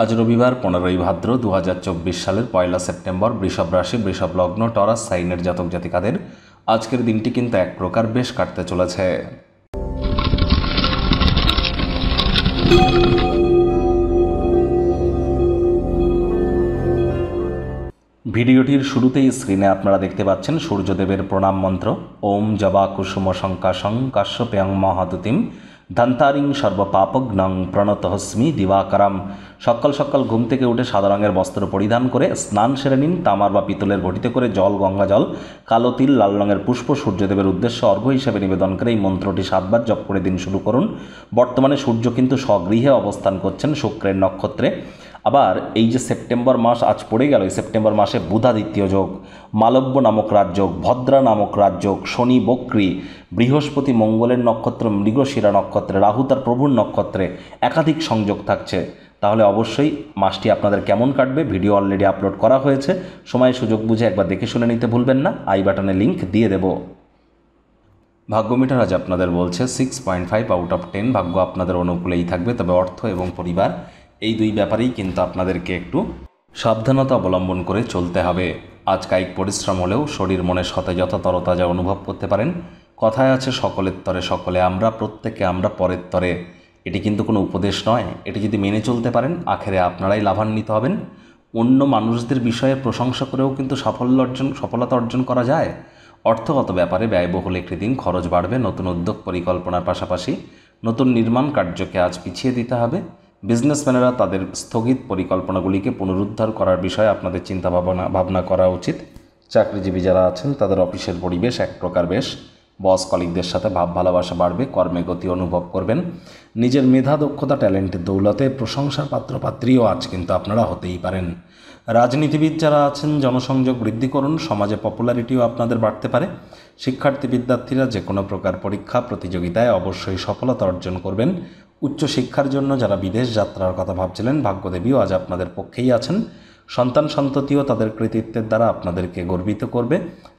আজ রবিবার পনেরোই ভাদ্র দু সালের পয়লা সেপ্টেম্বর বৃষভ রাশি বৃষভ লগ্ন টরাস সাইনের জাতক জাতিকাদের আজকের দিনটি কিন্তু এক প্রকার বেশ কাটতে চলেছে ভিডিওটির শুরুতেই স্ক্রিনে আপনারা দেখতে পাচ্ছেন সূর্যদেবের প্রণাম মন্ত্র ওম জবা কুসুম শঙ্কাশ্য কাশ্যপেয়ং মহাদুতিম ধান্তারিং সর্বপাপগ্নং প্রণতহস্মি দিবাকারাম সকাল সকাল ঘুম থেকে উঠে সাদা রঙের বস্ত্র পরিধান করে স্নান সেরে নিন তামার বা পিতলের ঘটিতে করে জল গঙ্গা জল কালো তিল লাল রঙের পুষ্প সূর্যদেবের উদ্দেশ্যে অর্ঘ হিসেবে নিবেদন করে এই মন্ত্রটি সাতবার জপ করে দিন শুরু করুন বর্তমানে সূর্য কিন্তু স্বগৃহে অবস্থান করছেন শুক্রের নক্ষত্রে আবার এই যে সেপ্টেম্বর মাস আজ পড়ে গেল এই সেপ্টেম্বর মাসে বুধাদিত্য যোগ মালব্য নামক রাজযোগ ভদ্রা নামক রাজযোগ শনি বক্রি বৃহস্পতি মঙ্গলের নক্ষত্র মৃগশিরা নক্ষত্রে রাহু তার প্রভুর নক্ষত্রে একাধিক সংযোগ থাকছে তাহলে অবশ্যই মাসটি আপনাদের কেমন কাটবে ভিডিও অলরেডি আপলোড করা হয়েছে সময় সুযোগ বুঝে একবার দেখে শুনে নিতে ভুলবেন না আই বাটনে লিংক দিয়ে দেব ভাগ্যমিটার আজ আপনাদের বলছে six point five out of ten ভাগ্য আপনাদের অনুকূলেই থাকবে তবে অর্থ এবং পরিবার এই দুই ব্যাপারেই কিন্তু আপনাদেরকে একটু সাবধানতা অবলম্বন করে চলতে হবে আজ কায়িক পরিশ্রম হলেও শরীর মনে সতেজতা যা অনুভব করতে পারেন কথায় আছে সকলের তরে সকলে আমরা প্রত্যেকে আমরা পরের তরে এটি কিন্তু কোনো উপদেশ নয় এটি যদি মেনে চলতে পারেন আখেরে আপনারাই লাভান্বিত হবেন অন্য মানুষদের বিষয়ে প্রশংসা করেও কিন্তু সাফল্য অর্জন সফলতা অর্জন করা যায় অর্থগত ব্যাপারে ব্যয়বহুল একটি দিন খরচ বাড়বে নতুন উদ্যোগ পরিকল্পনার পাশাপাশি নতুন নির্মাণ কার্যকে আজ পিছিয়ে দিতে হবে বিজনেসম্যানেরা তাদের স্থগিত পরিকল্পনাগুলিকে পুনরুদ্ধার করার বিষয়ে আপনাদের চিন্তা ভাবনা ভাবনা করা উচিত চাকরিজীবী যারা আছেন তাদের অফিসের পরিবেশ এক প্রকার বেশ বস কলিকদের সাথে ভাব ভালোবাসা বাড়বে কর্মে গতি অনুভব করবেন নিজের মেধা দক্ষতা ট্যালেন্টের দৌলতে প্রশংসার পাত্রপাত্রীও আজ কিন্তু আপনারা হতেই পারেন রাজনীতিবিদ যারা আছেন জনসংযোগ বৃদ্ধি করুন সমাজে পপুলারিটিও আপনাদের বাড়তে পারে শিক্ষার্থী বিদ্যার্থীরা যে কোনো প্রকার পরীক্ষা প্রতিযোগিতায় অবশ্যই সফলতা অর্জন করবেন উচ্চশিক্ষার জন্য যারা বিদেশ যাত্রার কথা ভাবছিলেন ভাগ্যদেবীও আজ আপনাদের পক্ষেই আছেন সন্তান সন্ততিও তাদের কৃতিত্বের দ্বারা আপনাদেরকে গর্বিত করবে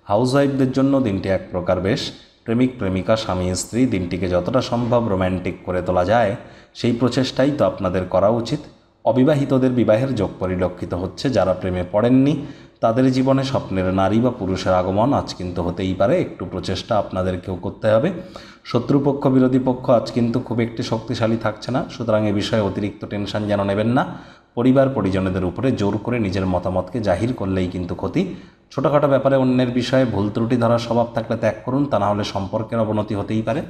হাউসওয়াইফদের জন্য দিনটি এক প্রকার বেশ প্রেমিক প্রেমিকা স্বামী স্ত্রী দিনটিকে যতটা সম্ভব রোম্যান্টিক করে তোলা যায় সেই প্রচেষ্টাই তো আপনাদের করা উচিত অবিবাহিতদের বিবাহের যোগ পরিলক্ষিত হচ্ছে যারা প্রেমে পড়েননি তাদের জীবনে স্বপ্নের নারী বা পুরুষের আগমন আজ কিন্তু হতেই পারে একটু প্রচেষ্টা আপনাদেরকেও করতে হবে শত্রুপক্ষ বিরোধী পক্ষ আজ কিন্তু খুব একটি শক্তিশালী থাকছে না সুতরাং এ বিষয়ে অতিরিক্ত টেনশন যেন নেবেন না পরিবার পরিজনদের উপরে জোর করে নিজের মতামতকে জাহির করলেই কিন্তু ক্ষতি ছোটোখাটো ব্যাপারে অন্যের বিষয়ে ভুল ত্রুটি ধরার স্বভাব থাকলে ত্যাগ করুন তা নাহলে সম্পর্কের অবনতি হতেই পারে